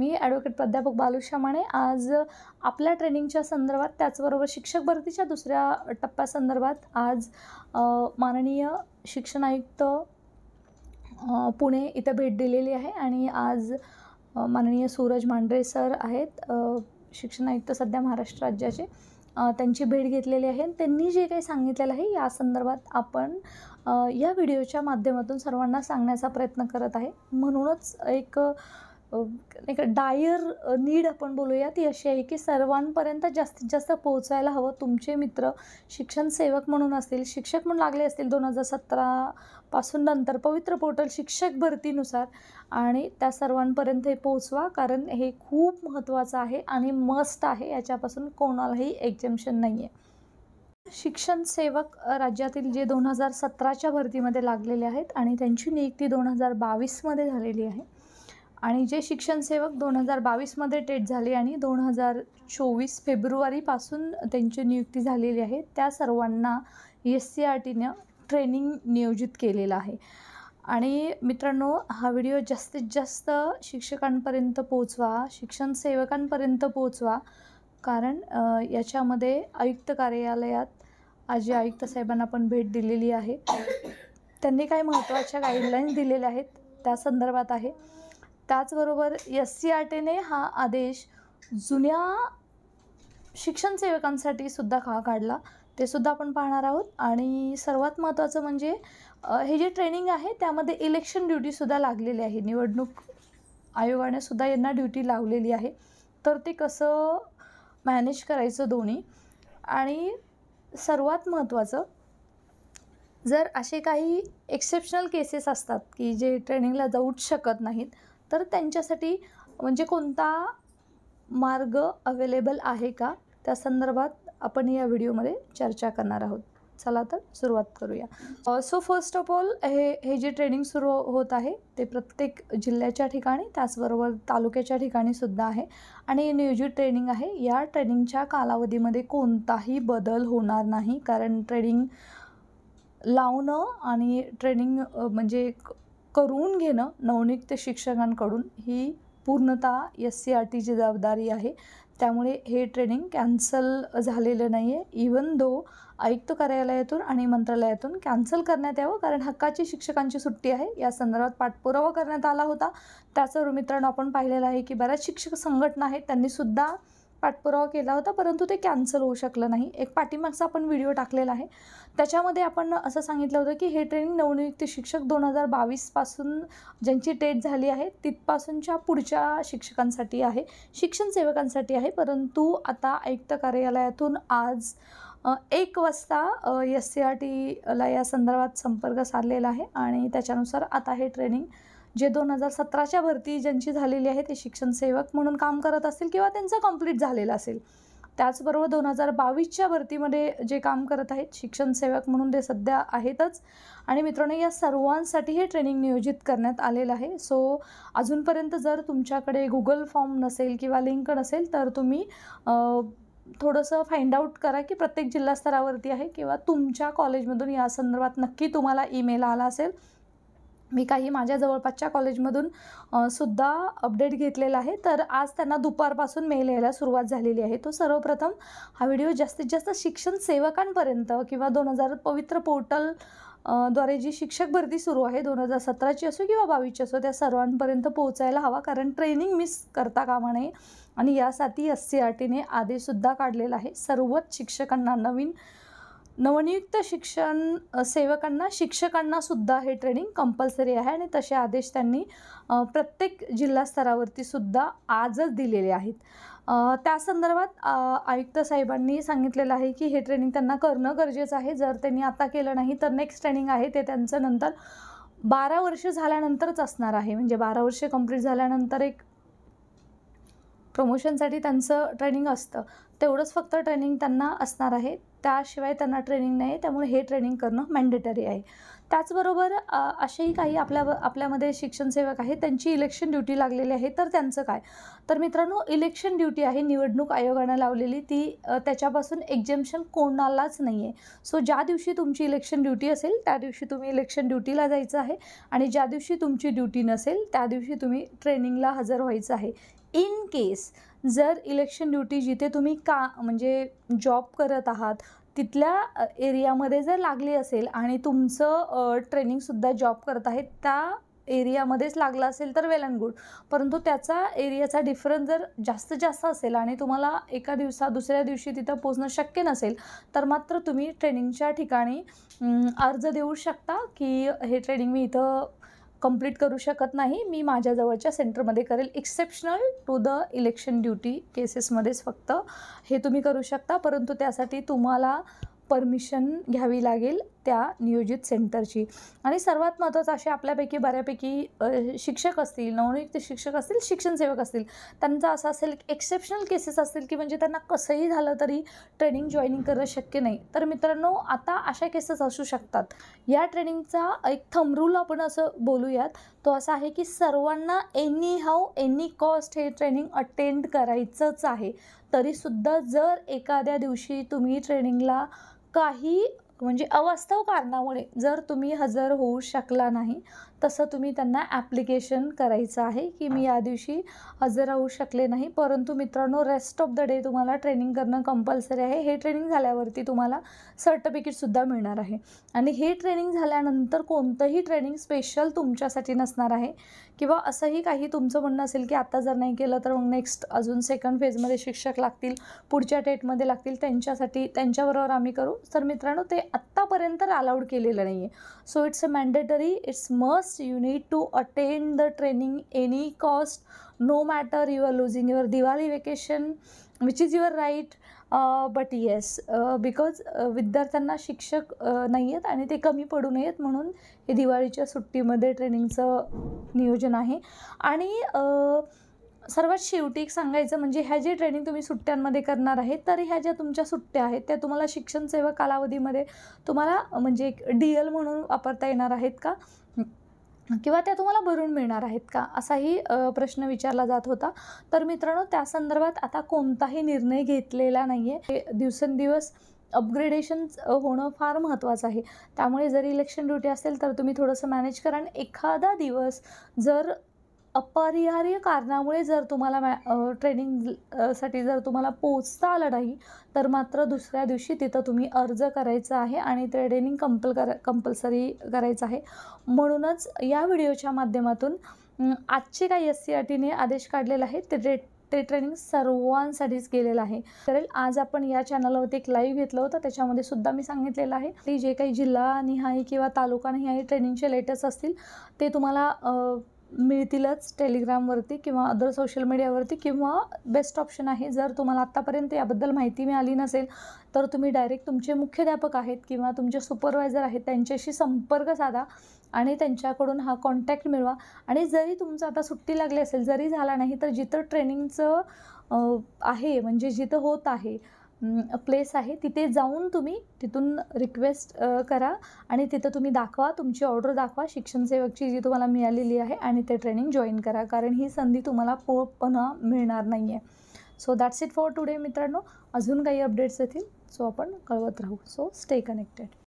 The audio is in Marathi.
मी ॲडव्होकेट प्राध्यापक बालुशा माने आज आपल्या ट्रेनिंगच्या संदर्भात त्याचबरोबर शिक्षक भरतीच्या दुसऱ्या टप्प्यासंदर्भात आज माननीय शिक्षण आयुक्त पुणे इथं भेट दिलेली आहे आणि आज माननीय सूरज मांढरे सर आहेत शिक्षण आयुक्त सध्या महाराष्ट्र राज्याचे त्यांची भेट घेतलेली आहे त्यांनी जे काही सांगितलेलं आहे या संदर्भात आपण या व्हिडिओच्या माध्यमातून सर्वांना सांगण्याचा प्रयत्न करत आहे म्हणूनच एक नाही का डायर नीड आपण बोलूया ती अशी आहे की सर्वांपर्यंत जास्तीत जास्त पोहोचायला हवं तुमचे मित्र शिक्षण सेवक म्हणून असतील शिक्षक म्हणून लागले असतील दोन हजार सतरापासून नंतर पवित्र पोर्टल शिक्षक भरतीनुसार आणि त्या सर्वांपर्यंत हे पोहोचवा कारण हे खूप महत्त्वाचं आहे आणि मस्ट आहे याच्यापासून कोणालाही एक्झम्शन नाही आहे शिक्षण सेवक राज्यातील जे दोन हजार सतराच्या भरतीमध्ये लागलेले आहेत आणि त्यांची नियुक्ती दोन हजार बावीसमध्ये झालेली आहे आणि जे शिक्षणसेवक दोन हजार बावीसमध्ये टेट झाले आणि दोन हजार चोवीस फेब्रुवारीपासून त्यांची नियुक्ती झालेली आहे त्या सर्वांना एस सी आर टीनं ट्रेनिंग नियोजित केलेलं आहे आणि मित्रांनो हा व्हिडिओ जास्तीत जास्त शिक्षकांपर्यंत पोचवा शिक्षण सेवकांपर्यंत पोचवा कारण याच्यामध्ये आयुक्त कार्यालयात आजी आयुक्त साहेबांना पण भेट दिलेली आहे त्यांनी काही महत्त्वाच्या गाईडलाईन्स दिलेल्या आहेत त्या संदर्भात आहे त्याचबरोबर एस सी आर टीने हा आदेश जुन्या शिक्षण सेवकांसाठी सुद्धा का काढला ते सुद्धा आपण पाहणार आहोत आणि सर्वात महत्त्वाचं म्हणजे हे जे ट्रेनिंग आहे त्यामध्ये इलेक्शन ड्युटीसुद्धा लागलेली आहे निवडणूक आयोगाने सुद्धा यांना ड्युटी लावलेली आहे तर ते कसं मॅनेज करायचं दोन्ही आणि सर्वात महत्त्वाचं जर असे काही एक्सेप्शनल केसेस असतात की जे ट्रेनिंगला जाऊच शकत नाहीत तर त्यांच्यासाठी म्हणजे कोणता मार्ग अवेलेबल आहे का त्या संदर्भात आपण या व्हिडिओमध्ये चर्चा करणार आहोत चला तर सुरुवात करूया सो फर्स्ट ऑफ ऑल हे हे जे ट्रेनिंग सुरू होत आहे ते प्रत्येक जिल्ह्याच्या ठिकाणी त्याचबरोबर तालुक्याच्या ठिकाणी सुद्धा आहे आणि नियोजित ट्रेनिंग आहे या ट्रेनिंगच्या कालावधीमध्ये कोणताही बदल होणार नाही कारण ट्रेनिंग लावणं आणि ट्रेनिंग म्हणजे करून घेणं नवनियुक्त शिक्षकांकडून ही पूर्णतः एस सी आर टीची जबाबदारी आहे त्यामुळे हे ट्रेनिंग कॅन्सल झालेलं नाही आहे इवन दो आयुक्त कार्यालयातून आणि मंत्रालयातून कॅन्सल करण्यात यावं कारण हक्काची शिक्षकांची सुट्टी आहे या संदर्भात पाठपुरावा करण्यात आला होता त्याचं मित्रांनो आपण पाहिलेलं आहे की बऱ्याच शिक्षक संघटना आहेत त्यांनीसुद्धा पाठपुरावा केला होता परंतु ते कॅन्सल होऊ शकलं नाही एक पाठीमागचा आपण व्हिडिओ टाकलेला आहे त्याच्यामध्ये आपण असं सांगितलं होतं की हे ट्रेनिंग नवनियुक्त शिक्षक दोन हजार बावीसपासून ज्यांची टेट झाली आहे तिथपासूनच्या पुढच्या शिक्षकांसाठी आहे शिक्षण सेवकांसाठी आहे परंतु आता आयुक्त कार्यालयातून आज एक वाजता एस सी आर टीला या संदर्भात संपर्क साधलेला आहे आणि त्याच्यानुसार आता हे ट्रेनिंग जे दोन हजार सतराच्या भरती ज्यांची झालेली आहे ते शिक्षण सेवक म्हणून काम करत असतील किंवा त्यांचं कम्प्लीट झालेलं असेल त्याचबरोबर दोन हजार बावीसच्या भरतीमध्ये जे काम करत आहेत शिक्षण सेवक म्हणून ते सध्या आहेतच आणि मित्रांनो या सर्वांसाठी हे ट्रेनिंग नियोजित करण्यात आलेलं आहे सो अजूनपर्यंत जर तुमच्याकडे गुगल फॉर्म नसेल किंवा लिंक नसेल तर तुम्ही थोडंसं फाइंड आऊट करा की प्रत्येक जिल्हा स्तरावरती आहे किंवा तुमच्या कॉलेजमधून या संदर्भात नक्की तुम्हाला ईमेल आला असेल मी काही माझ्या जवळपासच्या कॉलेजमधून सुद्धा अपडेट घेतलेला आहे तर आज त्यांना दुपारपासून मेल यायला सुरुवात झालेली आहे तो सर्वप्रथम हा व्हिडिओ जास्तीत जास्त शिक्षण सेवकांपर्यंत किंवा दोन हजार पवित्र पोर्टल द्वारे जी शिक्षक भरती सुरू आहे दोन हजार सतराची असो किंवा बावीसची असो त्या सर्वांपर्यंत पोहोचायला हवा कारण ट्रेनिंग मिस करता कामा नये आणि यासाठी एस सी आर टीने आदेशसुद्धा काढलेला आहे सर्वच शिक्षकांना नवीन नवनियुक्त शिक्षण सेवकांना शिक्षकांनासुद्धा हे ट्रेनिंग कंपल्सरी आहे आणि तसे आदेश त्यांनी प्रत्येक जिल्हा स्तरावरती सुद्धा आजच दिलेले आहेत त्या संदर्भात आयुक्त साहेबांनी सांगितलेलं आहे की हे ट्रेनिंग त्यांना करणं गरजेचं आहे जर त्यांनी आता केलं नाही तर नेक्स्ट ट्रेनिंग आहे ते त्यांचं नंतर बारा वर्ष झाल्यानंतरच असणार आहे म्हणजे बारा वर्ष कंप्लीट झाल्यानंतर एक प्रमोशनसाठी त्यांचं ट्रेनिंग असतं तेवढंच फक्त ट्रेनिंग त्यांना असणार आहे त्याशिवाय त्यांना ट्रेनिंग नाही आहे त्यामुळे हे ट्रेनिंग करणं मॅन्डेटरी आहे त्याचबरोबर असेही काही आपल्या आपल्यामध्ये शिक्षणसेवक आहेत त्यांची इलेक्शन ड्युटी लागलेली आहे तर त्यांचं काय तर मित्रांनो इलेक्शन ड्युटी आहे निवडणूक आयोगानं लावलेली ती त्याच्यापासून एक्झेम्शन कोणालाच नाही आहे सो ज्या दिवशी तुमची इलेक्शन ड्युटी असेल त्या दिवशी तुम्ही इलेक्शन ड्युटीला जायचं आहे आणि ज्या दिवशी तुमची ड्युटी नसेल त्या दिवशी तुम्ही ट्रेनिंगला हजर व्हायचं आहे इन केस जर इलेक्शन ड्युटी जिथे तुम्ही का म्हणजे जॉब करत आहात तिथल्या एरियामध्ये जर लागली असेल आणि तुमचं ट्रेनिंगसुद्धा जॉब करत आहे त्या एरियामध्येच लागला असेल तर वेल अँड गुड परंतु त्याचा एरियाचा डिफरन्स जर जास्त जास्त असेल आणि तुम्हाला एका दिवसा दुसऱ्या दिवशी तिथं पोचणं शक्य नसेल तर मात्र तुम्ही ट्रेनिंगच्या ठिकाणी अर्ज देऊ शकता की हे ट्रेनिंग मी इथं कंप्लीट करू शकत नाही मी माझ्या जवळच्या सेंटरमध्ये करेल exceptional to the election duty केसेसमध्येच फक्त हे तुम्ही करू शकता परंतु त्यासाठी तुम्हाला परमिशन घ्यावी लागेल त्या नियोजित सेंटरची आणि सर्वात महत्त्वाचं असे आपल्यापैकी बऱ्यापैकी शिक्षक असतील नवनियुक्त शिक्षक असतील शिक्षण सेवक असतील त्यांचा असं असेल एक्सेप्शनल केसेस असतील की म्हणजे त्यांना कसंही झालं तरी ट्रेनिंग जॉईनिंग करणं शक्य नाही तर मित्रांनो आता अशा केसेस असू शकतात या ट्रेनिंगचा एक थमरूल आपण असं बोलूयात तो असा आहे की सर्वांना एनी हाऊ एनी कॉस्ट हे ट्रेनिंग अटेंड करायचंच आहे तरीसुद्धा जर एखाद्या दिवशी तुम्ही ट्रेनिंगला काही म्हणजे अवास्तव कारणामुळे जर तुम्ही हजर होऊ शकला नाही तसं तुम्ही त्यांना ॲप्लिकेशन करायचं आहे की मी या दिवशी हजर राहू शकले नाही परंतु मित्रांनो रेस्ट ऑफ द डे तुम्हाला ट्रेनिंग करणं कंपल्सरी आहे हे ट्रेनिंग झाल्यावरती तुम्हाला सर्टिफिकेटसुद्धा मिळणार आहे आणि हे ट्रेनिंग झाल्यानंतर कोणतंही ट्रेनिंग स्पेशल तुमच्यासाठी नसणार आहे किंवा असंही काही तुमचं म्हणणं असेल की आता जर नाही केलं तर मग नेक्स्ट अजून सेकंड फेजमध्ये शिक्षक लागतील पुढच्या डेटमध्ये लागतील त्यांच्यासाठी त्यांच्याबरोबर आम्ही करू तर मित्रांनो ते आत्तापर्यंत अलाउड केलेलं नाही आहे so it's a mandatory it's must first you need to attend the training any cost no matter you are your your diwali which is your right but yes because विद्यार्थ्यांना शिक्षक uh, नाही आहेत आणि ते कमी पडू नयेत म्हणून हे दिवाळीच्या सुट्टीमध्ये ट्रेनिंगचं नियोजन आहे आणि uh, सर्वात शेवटी एक सांगायचं म्हणजे ह्या जे ट्रेनिंग तुम्ही सुट्ट्यांमध्ये करणार आहे तर ह्या ज्या तुमच्या सुट्ट्या आहेत त्या तुम्हाला शिक्षण सेवा कालावधीमध्ये तुम्हाला म्हणजे एक डी एल म्हणून वापरता येणार आहेत का किंवा त्या तुम्हाला भरून मिळणार आहेत का असाही प्रश्न विचारला जात होता तर मित्रांनो त्या संदर्भात आता कोणताही निर्णय घेतलेला नाही आहे दिवसेंदिवस अपग्रेडेशन होणं फार महत्त्वाचं आहे त्यामुळे जर इलेक्शन ड्युटी असेल तर तुम्ही थोडंसं मॅनेज करा आणि एखादा दिवस जर अपरिहार्य कारणामुळे जर तुम्हाला मॅ साठी जर तुम्हाला पोचता आलं नाही तर मात्र दुसऱ्या दिवशी तिथं तुम्ही अर्ज करायचा आहे आणि ते ट्रेनिंग कंपल करा कंपल्सरी करायचं आहे म्हणूनच या व्हिडिओच्या माध्यमातून आजचे काही एस सी आर टीने आदेश काढलेला आहे ते रे ते ट्रेनिंग सर्वांसाठीच केलेलं आहे तर आज आपण या चॅनलवरती एक लाईव्ह घेतलं होतं त्याच्यामध्ये सुद्धा मी सांगितलेलं आहे की जे काही जिल्हा निहाय किंवा तालुका निहाय ट्रेनिंगचे लेटेस्ट असतील ते तुम्हाला मिळतीलच टेलिग्रामवरती किंवा अदर सोशल मीडियावरती किंवा बेस्ट ऑप्शन आहे जर तुम्हाला आत्तापर्यंत याबद्दल माहिती मिळाली नसेल तर तुम्ही डायरेक्ट तुमचे मुख्याध्यापक आहेत किंवा तुमचे सुपरवायझर आहेत त्यांच्याशी संपर्क साधा आणि त्यांच्याकडून हा कॉन्टॅक्ट मिळवा आणि जरी तुमचं आता सुट्टी लागली असेल जरी झाला नाही तर जिथं ट्रेनिंगचं आहे म्हणजे जिथं होत आहे प्लेस आहे तिथे जाऊन तुम्ही तिथून रिक्वेस्ट करा आणि तिथं तुम्ही दाखवा तुमची ऑर्डर दाखवा शिक्षण सेवकची जी तुम्हाला मिळालेली आहे आणि ते ट्रेनिंग जॉईन करा कारण ही संधी तुम्हाला पुन्हा मिळणार नाही आहे so that's it for today मित्रांनो अजून काही अपडेट्स येतील सो आपण कळवत राहू सो स्टे कनेक्टेड